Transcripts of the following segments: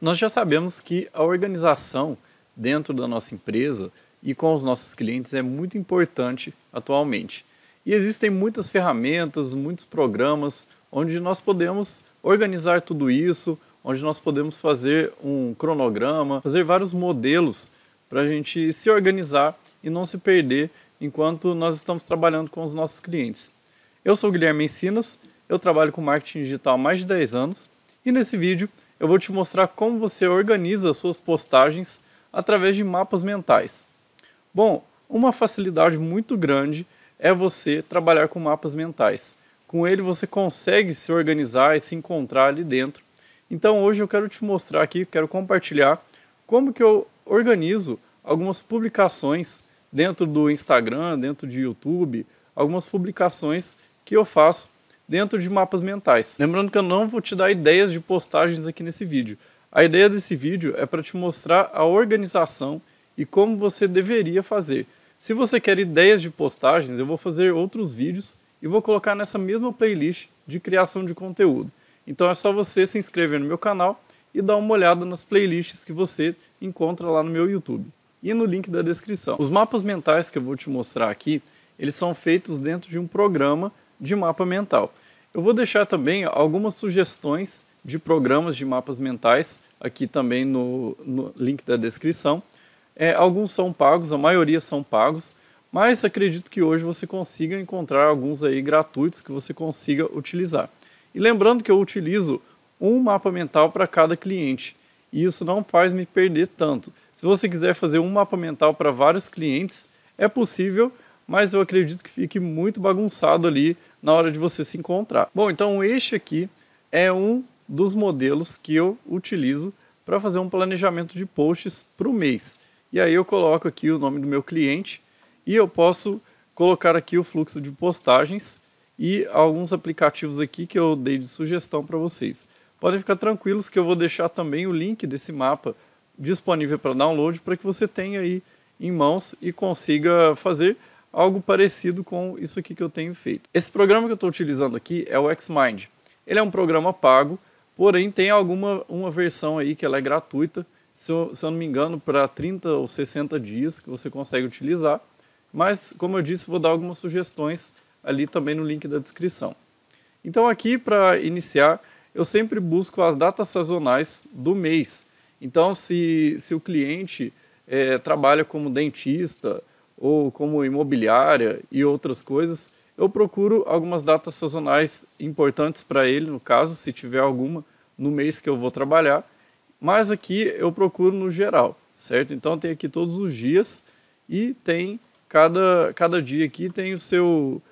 Nós já sabemos que a organização dentro da nossa empresa e com os nossos clientes é muito importante atualmente. E existem muitas ferramentas, muitos programas onde nós podemos organizar tudo isso, onde nós podemos fazer um cronograma, fazer vários modelos para a gente se organizar e não se perder enquanto nós estamos trabalhando com os nossos clientes. Eu sou o Guilherme Encinas, eu trabalho com marketing digital há mais de 10 anos e nesse vídeo eu vou te mostrar como você organiza suas postagens através de mapas mentais. Bom, uma facilidade muito grande é você trabalhar com mapas mentais. Com ele você consegue se organizar e se encontrar ali dentro. Então hoje eu quero te mostrar aqui, quero compartilhar como que eu organizo algumas publicações dentro do Instagram, dentro do YouTube, algumas publicações que eu faço dentro de mapas mentais. Lembrando que eu não vou te dar ideias de postagens aqui nesse vídeo. A ideia desse vídeo é para te mostrar a organização e como você deveria fazer. Se você quer ideias de postagens, eu vou fazer outros vídeos e vou colocar nessa mesma playlist de criação de conteúdo. Então é só você se inscrever no meu canal e dar uma olhada nas playlists que você encontra lá no meu YouTube e no link da descrição. Os mapas mentais que eu vou te mostrar aqui, eles são feitos dentro de um programa de mapa mental. Eu vou deixar também algumas sugestões de programas de mapas mentais aqui também no, no link da descrição. É, alguns são pagos, a maioria são pagos, mas acredito que hoje você consiga encontrar alguns aí gratuitos que você consiga utilizar. E lembrando que eu utilizo um mapa mental para cada cliente, e isso não faz me perder tanto. Se você quiser fazer um mapa mental para vários clientes, é possível, mas eu acredito que fique muito bagunçado ali na hora de você se encontrar. Bom, então este aqui é um dos modelos que eu utilizo para fazer um planejamento de posts para o mês. E aí eu coloco aqui o nome do meu cliente e eu posso colocar aqui o fluxo de postagens e alguns aplicativos aqui que eu dei de sugestão para vocês. Podem ficar tranquilos que eu vou deixar também o link desse mapa disponível para download para que você tenha aí em mãos e consiga fazer algo parecido com isso aqui que eu tenho feito. Esse programa que eu estou utilizando aqui é o Xmind. Ele é um programa pago, porém tem alguma uma versão aí que ela é gratuita, se eu, se eu não me engano, para 30 ou 60 dias que você consegue utilizar. Mas, como eu disse, vou dar algumas sugestões ali também no link da descrição. Então aqui, para iniciar, eu sempre busco as datas sazonais do mês. Então, se, se o cliente é, trabalha como dentista, ou como imobiliária e outras coisas, eu procuro algumas datas sazonais importantes para ele, no caso, se tiver alguma no mês que eu vou trabalhar, mas aqui eu procuro no geral, certo? Então tem aqui todos os dias e tem cada, cada dia aqui tem o seu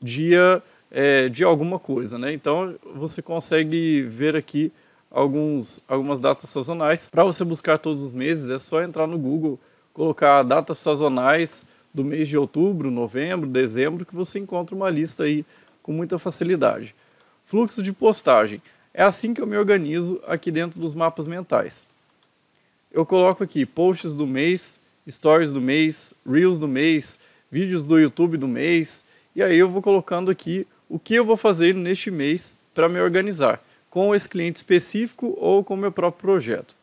dia é, de alguma coisa, né? Então você consegue ver aqui alguns, algumas datas sazonais. Para você buscar todos os meses é só entrar no Google, colocar datas sazonais do mês de outubro, novembro, dezembro, que você encontra uma lista aí com muita facilidade. Fluxo de postagem. É assim que eu me organizo aqui dentro dos mapas mentais. Eu coloco aqui posts do mês, stories do mês, reels do mês, vídeos do YouTube do mês, e aí eu vou colocando aqui o que eu vou fazer neste mês para me organizar, com esse cliente específico ou com o meu próprio projeto.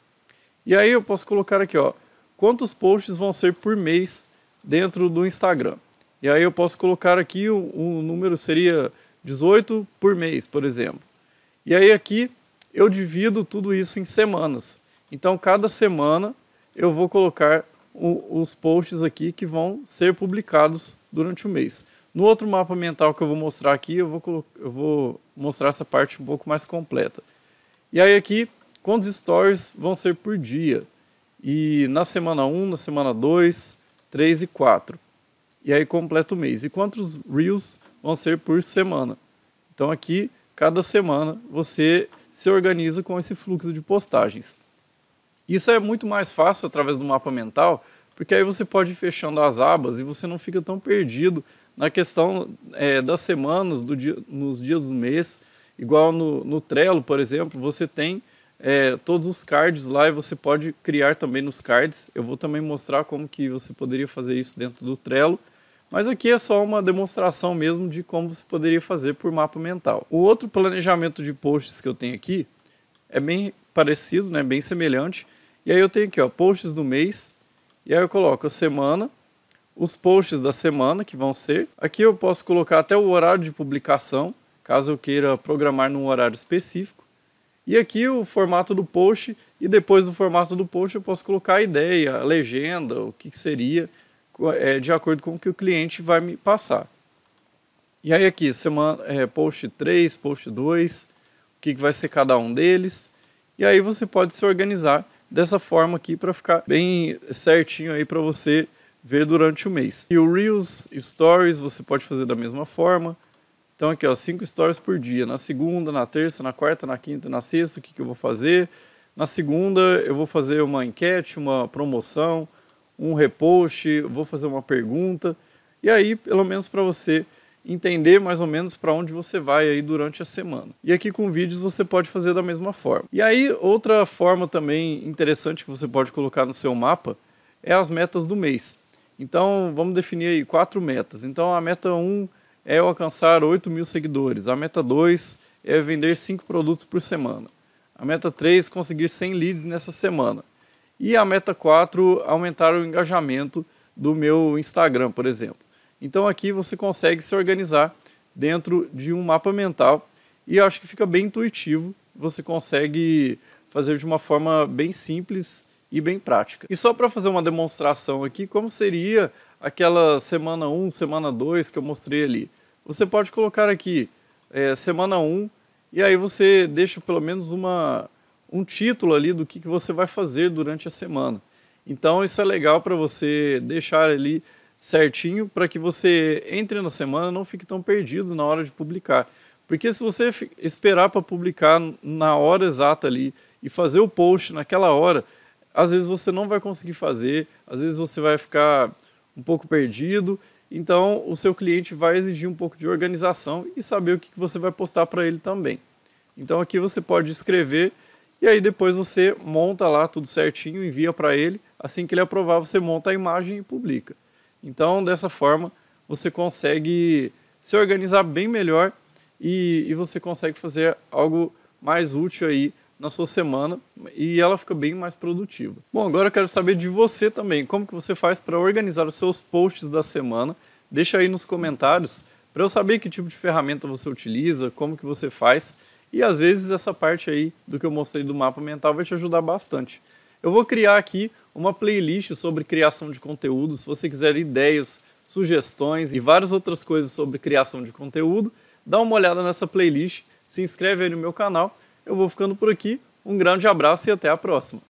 E aí eu posso colocar aqui, ó, quantos posts vão ser por mês dentro do Instagram. E aí eu posso colocar aqui o número seria 18 por mês, por exemplo. E aí aqui eu divido tudo isso em semanas. Então cada semana eu vou colocar o, os posts aqui que vão ser publicados durante o mês. No outro mapa mental que eu vou mostrar aqui, eu vou, eu vou mostrar essa parte um pouco mais completa. E aí aqui, quantos stories vão ser por dia? E na semana 1, na semana 2, 3 e 4. E aí completa o mês. E quantos Reels vão ser por semana? Então aqui, cada semana, você se organiza com esse fluxo de postagens. Isso é muito mais fácil através do mapa mental, porque aí você pode ir fechando as abas e você não fica tão perdido na questão é, das semanas, do dia, nos dias do mês. Igual no, no Trello, por exemplo, você tem é, todos os cards lá e você pode criar também nos cards. Eu vou também mostrar como que você poderia fazer isso dentro do Trello. Mas aqui é só uma demonstração mesmo de como você poderia fazer por mapa mental. O outro planejamento de posts que eu tenho aqui é bem parecido, né, bem semelhante. E aí eu tenho aqui, ó, posts do mês. E aí eu coloco a semana, os posts da semana que vão ser. Aqui eu posso colocar até o horário de publicação, caso eu queira programar num horário específico. E aqui o formato do post, e depois do formato do post eu posso colocar a ideia, a legenda, o que, seria, é, de acordo com o que o cliente vai me passar. E aí aqui, semana, é, post 3, post 2, o que, que vai ser cada um deles. E aí você pode se organizar dessa forma aqui para ficar bem certinho aí para você ver durante o mês. E o Reels Stories você pode fazer da mesma forma. Então aqui, ó, cinco stories por dia. Na segunda, na terça, na quarta, na quinta, na sexta, o que, que eu vou fazer? Na segunda, eu vou fazer uma enquete, uma promoção, um repost, vou fazer uma pergunta. E aí, pelo menos para você entender mais ou menos para onde você vai aí durante a semana. E aqui com vídeos você pode fazer da mesma forma. E aí, outra forma também interessante que você pode colocar no seu mapa é as metas do mês. Então, vamos definir aí quatro metas. Então, a meta 1 um é alcançar 8 mil seguidores. A meta 2 é vender 5 produtos por semana. A meta 3, conseguir 100 leads nessa semana. E a meta 4, aumentar o engajamento do meu Instagram, por exemplo. Então aqui você consegue se organizar dentro de um mapa mental e eu acho que fica bem intuitivo. Você consegue fazer de uma forma bem simples e bem prática. E só para fazer uma demonstração aqui, como seria aquela semana 1, semana 2 que eu mostrei ali. Você pode colocar aqui é, semana 1 e aí você deixa pelo menos uma, um título ali do que, que você vai fazer durante a semana. Então isso é legal para você deixar ali certinho para que você entre na semana não fique tão perdido na hora de publicar. Porque se você esperar para publicar na hora exata ali e fazer o post naquela hora, às vezes você não vai conseguir fazer, às vezes você vai ficar um pouco perdido. Então, o seu cliente vai exigir um pouco de organização e saber o que você vai postar para ele também. Então, aqui você pode escrever e aí depois você monta lá tudo certinho, envia para ele. Assim que ele aprovar, você monta a imagem e publica. Então, dessa forma, você consegue se organizar bem melhor e, e você consegue fazer algo mais útil aí na sua semana e ela fica bem mais produtiva. Bom, agora eu quero saber de você também, como que você faz para organizar os seus posts da semana? Deixa aí nos comentários para eu saber que tipo de ferramenta você utiliza, como que você faz, e às vezes essa parte aí do que eu mostrei do mapa mental vai te ajudar bastante. Eu vou criar aqui uma playlist sobre criação de conteúdo, se você quiser ideias, sugestões e várias outras coisas sobre criação de conteúdo, dá uma olhada nessa playlist, se inscreve aí no meu canal eu vou ficando por aqui. Um grande abraço e até a próxima.